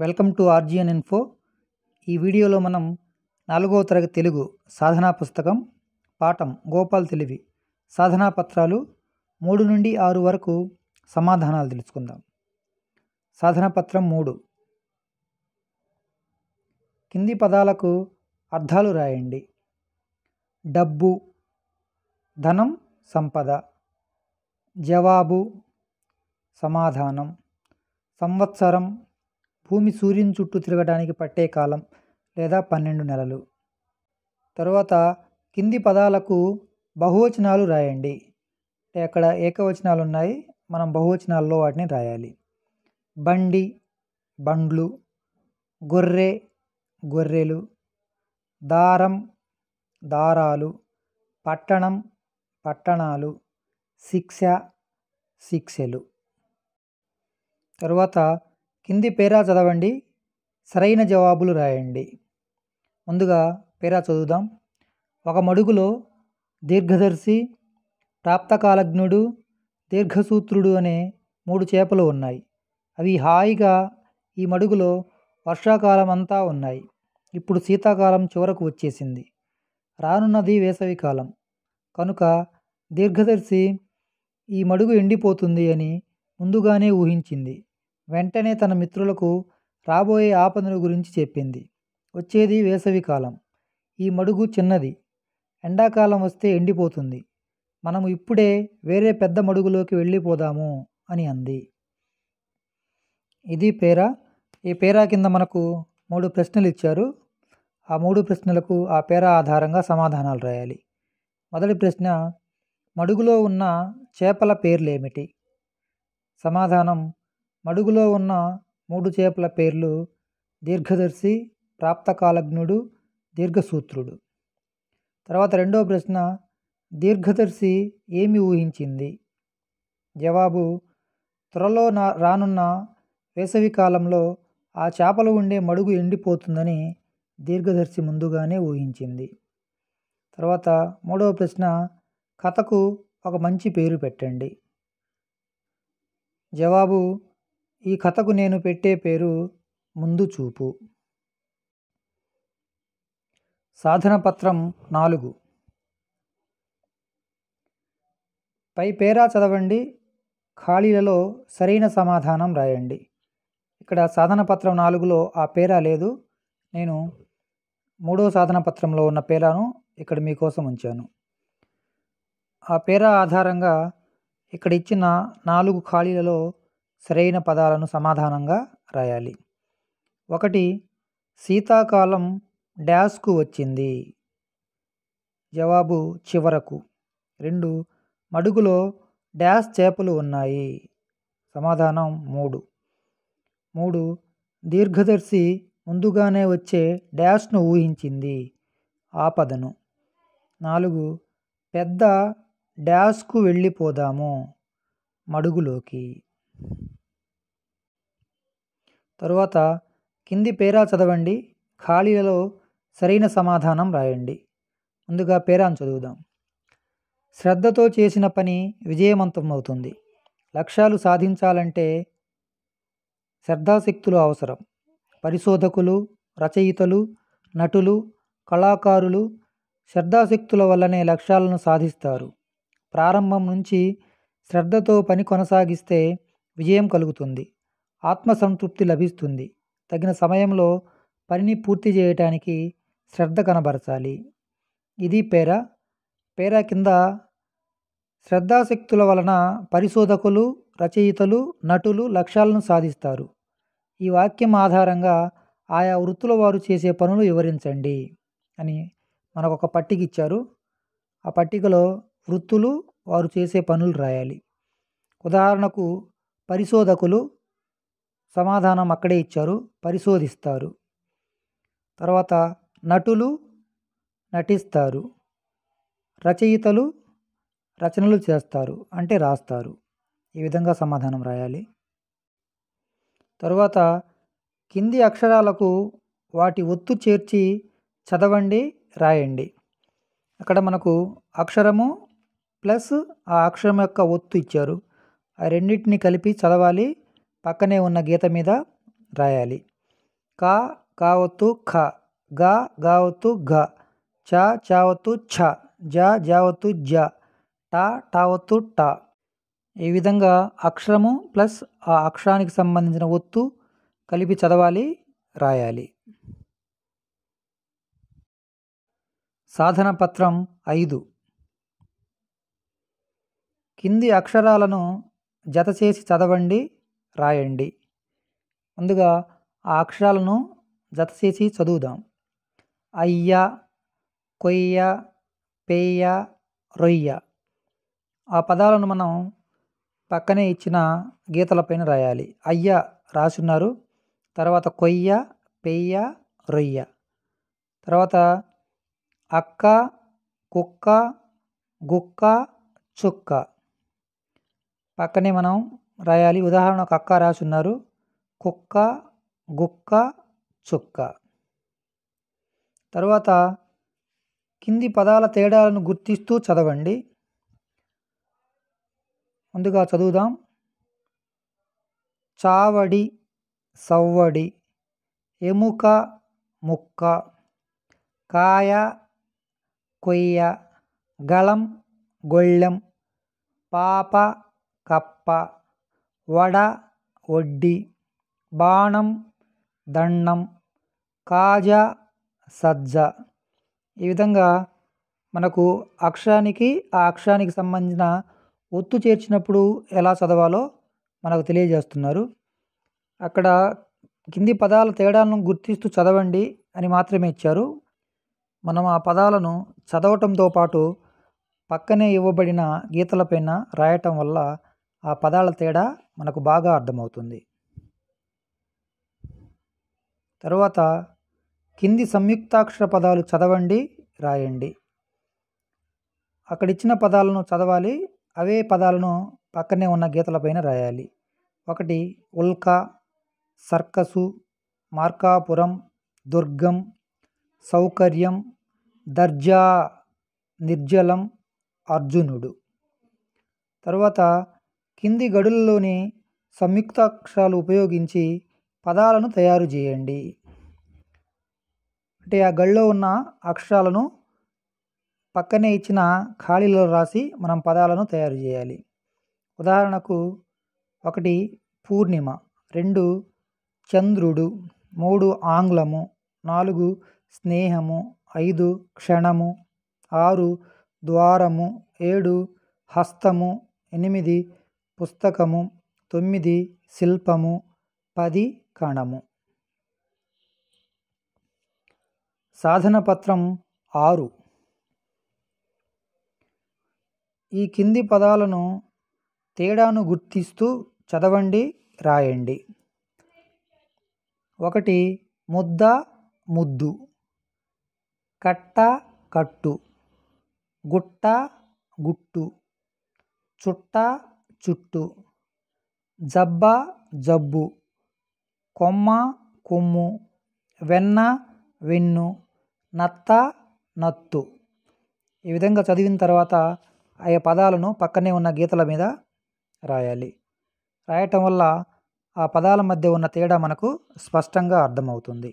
welcome to ఆర్జియన్ info ఈ వీడియోలో మనం నాలుగవ తరగతి తెలుగు సాధనా పుస్తకం పాఠం గోపాల్ తెలివి సాధనా పత్రాలు మూడు నుండి ఆరు వరకు సమాధానాలు తెలుసుకుందాం సాధన పత్రం మూడు కింది పదాలకు అర్థాలు రాయండి డబ్బు ధనం సంపద జవాబు సమాధానం సంవత్సరం భూమి సూర్యుని చుట్టూ తిరగడానికి పట్టే కాలం లేదా పన్నెండు నెలలు తరువాత కింది పదాలకు బహువచనాలు రాయండి అంటే అక్కడ ఏకవచనాలు ఉన్నాయి మనం బహువచనాల్లో వాటిని రాయాలి బండి బండ్లు గొర్రె గొర్రెలు దారం దారాలు పట్టణం పట్టణాలు శిక్ష శిక్షలు తరువాత కింది పేరా చదవండి సరైన జవాబులు రాయండి ముందుగా పేరా చదువుదాం ఒక మడుగులో దీర్ఘదర్శి ప్రాప్తకాలజ్ఞుడు దీర్ఘసూత్రుడు అనే మూడు చేపలు ఉన్నాయి అవి హాయిగా ఈ మడుగులో వర్షాకాలం అంతా ఉన్నాయి ఇప్పుడు శీతాకాలం చివరకు వచ్చేసింది రానున్నది వేసవికాలం కనుక దీర్ఘదర్శి ఈ మడుగు ఎండిపోతుంది అని ముందుగానే ఊహించింది వెంటనే తన మిత్రులకు రాబోయే ఆపదల గురించి చెప్పింది వచ్చేది వేసవి కాలం ఈ మడుగు చిన్నది ఎండాకాలం వస్తే ఎండిపోతుంది మనము ఇప్పుడే వేరే పెద్ద మడుగులోకి వెళ్ళిపోదాము అని అంది ఇది పేరా ఈ పేరా కింద మనకు మూడు ప్రశ్నలు ఇచ్చారు ఆ మూడు ప్రశ్నలకు ఆ పేరా ఆధారంగా సమాధానాలు రాయాలి మొదటి ప్రశ్న మడుగులో ఉన్న చేపల పేర్లేమిటి సమాధానం మడుగులో ఉన్న మూడు చేపల పేర్లు దీర్ఘదర్శి ప్రాప్తకాలజ్ఞుడు దీర్ఘసూత్రుడు తర్వాత రెండో ప్రశ్న దీర్ఘదర్శి ఏమి ఊహించింది జవాబు త్వరలో నా రానున్న వేసవి కాలంలో ఆ చేపలు ఉండే మడుగు ఎండిపోతుందని దీర్ఘదర్శి ముందుగానే ఊహించింది తర్వాత మూడవ ప్రశ్న కథకు ఒక మంచి పేరు పెట్టండి జవాబు ఈ కథకు నేను పెట్టే పేరు ముందు చూపు సాధన పత్రం నాలుగు పై పేరా చదవండి ఖాళీలలో సరైన సమాధానం రాయండి ఇక్కడ సాధన పత్రం నాలుగులో ఆ పేరా లేదు నేను మూడో సాధన పత్రంలో ఉన్న పేరాను ఇక్కడ మీకోసం ఉంచాను ఆ పేరా ఆధారంగా ఇక్కడ ఇచ్చిన నాలుగు ఖాళీలలో సరైన పదాలను సమాధానంగా రాయాలి ఒకటి శీతాకాలం డ్యాష్కు వచ్చింది జవాబు చివరకు రెండు మడుగులో డ్యాష్ చేపలు ఉన్నాయి సమాధానం మూడు మూడు దీర్ఘదర్శి ముందుగానే వచ్చే డ్యాష్ను ఊహించింది ఆపదను నాలుగు పెద్ద డ్యాష్కు వెళ్ళిపోదాము మడుగులోకి తరువాత కింది పేరా చదవండి ఖాళీలలో సరైన సమాధానం రాయండి ముందుగా పేరాను చదువుదాం శ్రద్ధతో చేసిన పని విజయవంతం అవుతుంది లక్ష్యాలు సాధించాలంటే శ్రద్ధాశక్తులు అవసరం పరిశోధకులు రచయితలు నటులు కళాకారులు శ్రద్ధాశక్తుల వల్లనే లక్ష్యాలను సాధిస్తారు ప్రారంభం నుంచి శ్రద్ధతో పని కొనసాగిస్తే విజయం కలుగుతుంది ఆత్మసంతృప్తి లభిస్తుంది తగిన సమయంలో పనిని పూర్తి చేయటానికి శ్రద్ధ కనబరచాలి ఇది పేరా పేరా కింద శ్రద్ధాశక్తుల వలన పరిశోధకులు రచయితలు నటులు లక్ష్యాలను సాధిస్తారు ఈ వాక్యం ఆధారంగా ఆయా వృత్తుల వారు చేసే పనులు వివరించండి అని మనకు ఒక పట్టిక ఇచ్చారు ఆ పట్టికలో వృత్తులు వారు చేసే పనులు రాయాలి ఉదాహరణకు పరిశోధకులు సమాధానం అక్కడే ఇచ్చారు పరిశోధిస్తారు తర్వాత నటులు నటిస్తారు రచయితలు రచనలు చేస్తారు అంటే రాస్తారు ఈ విధంగా సమాధానం రాయాలి తరువాత కింది అక్షరాలకు వాటి ఒత్తు చేర్చి చదవండి రాయండి అక్కడ మనకు అక్షరము ప్లస్ ఆ అక్షరం యొక్క ఒత్తు ఇచ్చారు ఆ రెండింటిని కలిపి చదవాలి పక్కనే ఉన్న గీత మీద రాయాలి కా కావత్తు ఖ గా గావత్తు ఘ చ చావత్తు ఛ జ జావత్తు జ టా టావత్తు ట ఈ విధంగా అక్షరము ప్లస్ ఆ అక్షరానికి సంబంధించిన ఒత్తు కలిపి చదవాలి రాయాలి సాధన పత్రం ఐదు కింది అక్షరాలను జత చేసి చదవండి రాయండి ముందుగా ఆ అక్షరాలను జత చేసి చదువుదాం అయ్య కొయ్య పేయ రొయ్య ఆ పదాలను మనం పక్కనే ఇచ్చిన గీతలపైన రాయాలి అయ్య రాసున్నారు తర్వాత కొయ్య పెయ్య రొయ్య తర్వాత అక్క కుక్క గుక్క చుక్క పక్కనే మనం రాయాలి ఉదాహరణకు అక్క రాసున్నారు కుక్క గుక్క చుక్క తర్వాత కింది పదాల తేడాలను గుర్తిస్తూ చదవండి ముందుగా చదువుదాం చావడి సవ్వడి ఎముక ముక్క కాయ కొయ్య గళం గొళ్ళెం పాప కప్ప వడ వడ్డీ బాణం దండం కాజా సజ్జ ఈ విధంగా మనకు అక్షరానికి ఆ అక్షరానికి సంబంధించిన ఒత్తు చేర్చినప్పుడు ఎలా చదవాలో మనకు తెలియజేస్తున్నారు అక్కడ కింది పదాల తేడాలను గుర్తిస్తూ చదవండి అని మాత్రమే ఇచ్చారు మనం ఆ పదాలను చదవటంతో పాటు పక్కనే ఇవ్వబడిన గీతలపైన రాయటం వల్ల ఆ పదాల తేడా మనకు బాగా అర్థమవుతుంది తరువాత కింది సంయుక్తాక్షర పదాలు చదవండి రాయండి అక్కడిచ్చిన పదాలను చదవాలి అవే పదాలను పక్కనే ఉన్న గీతలపైన రాయాలి ఒకటి ఉల్కా సర్కసు మార్కాపురం దుర్గం సౌకర్యం దర్జా నిర్జలం అర్జునుడు తర్వాత కింది గడులలోని సంయుక్తాక్షరాలు ఉపయోగించి పదాలను తయారు చేయండి అంటే ఆ గడిలో ఉన్న అక్షరాలను పక్కనే ఇచ్చిన ఖాళీలో రాసి మనం పదాలను తయారు చేయాలి ఉదాహరణకు ఒకటి పూర్ణిమ రెండు చంద్రుడు మూడు ఆంగ్లము నాలుగు స్నేహము ఐదు క్షణము ఆరు ద్వారము ఏడు హస్తము ఎనిమిది పుస్తకము తొమ్మిది శిల్పము పది కణము సాధన పత్రం ఆరు ఈ కింది పదాలను తేడాను గుర్తిస్తూ చదవండి రాయండి ఒకటి ముద్ద ముద్దు కట్ట కట్టు గుట్ట గుట్టు చుట్ట చుట్టూ జబ్బ జబ్బు కొమ్మ కొమ్ము వెన్న వెన్ను నత్త నత్తు ఈ విధంగా చదివిన తర్వాత ఆయా పదాలను పక్కనే ఉన్న గీతల మీద రాయాలి రాయటం వల్ల ఆ పదాల మధ్య ఉన్న తేడా మనకు స్పష్టంగా అర్థమవుతుంది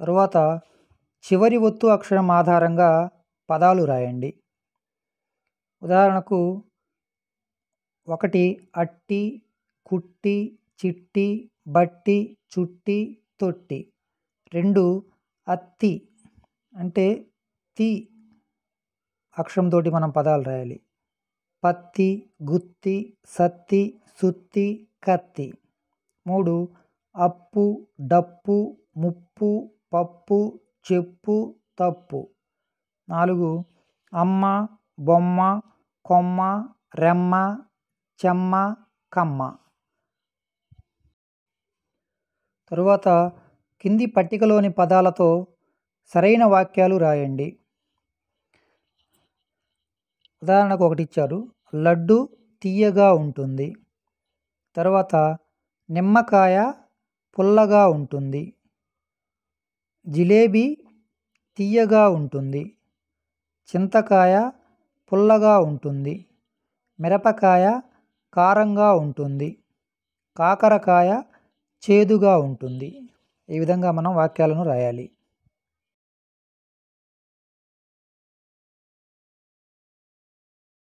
తరువాత చివరి ఒత్తు అక్షరం ఆధారంగా పదాలు రాయండి ఉదాహరణకు ఒకటి అట్టి కుట్టి చిట్టి బట్టి చుట్టి తొట్టి రెండు అత్తి అంటే తి అక్షరంతో మనం పదాలు రాయాలి పత్తి గుత్తి సత్తి సుత్తి కత్తి మూడు అప్పు డప్పు ముప్పు పప్పు చెప్పు తప్పు నాలుగు అమ్మ బొమ్మ కొమ్మ రెమ్మ చెమ్మ కమ్మ తరువాత కింది పట్టికలోని పదాలతో సరైన వాక్యాలు రాయండి ఉదాహరణకు ఒకటి ఇచ్చారు లడ్డు తీయగా ఉంటుంది తర్వాత నిమ్మకాయ పుల్లగా ఉంటుంది జిలేబీ తీయగా ఉంటుంది చింతకాయ పుల్లగా ఉంటుంది మిరపకాయ కారంగా ఉంటుంది కాకరకాయ చేదుగా ఉంటుంది ఈ విధంగా మనం వాక్యాలను రాయాలి